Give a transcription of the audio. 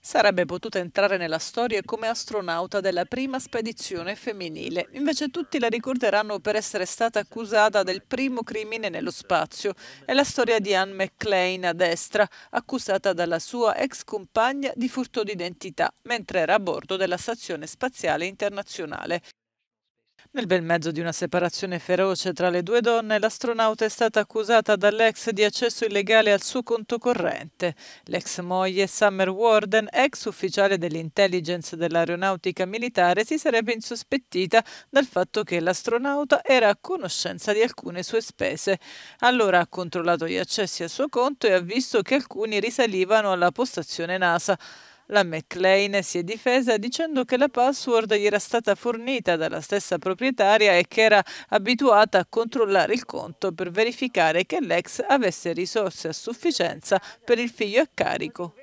Sarebbe potuta entrare nella storia come astronauta della prima spedizione femminile, invece tutti la ricorderanno per essere stata accusata del primo crimine nello spazio. È la storia di Anne McLean a destra, accusata dalla sua ex compagna di furto d'identità, mentre era a bordo della Stazione Spaziale Internazionale. Nel bel mezzo di una separazione feroce tra le due donne, l'astronauta è stata accusata dall'ex di accesso illegale al suo conto corrente. L'ex moglie Summer Warden, ex ufficiale dell'intelligence dell'aeronautica militare, si sarebbe insospettita dal fatto che l'astronauta era a conoscenza di alcune sue spese. Allora ha controllato gli accessi al suo conto e ha visto che alcuni risalivano alla postazione NASA. La McLean si è difesa dicendo che la password gli era stata fornita dalla stessa proprietaria e che era abituata a controllare il conto per verificare che l'ex avesse risorse a sufficienza per il figlio a carico.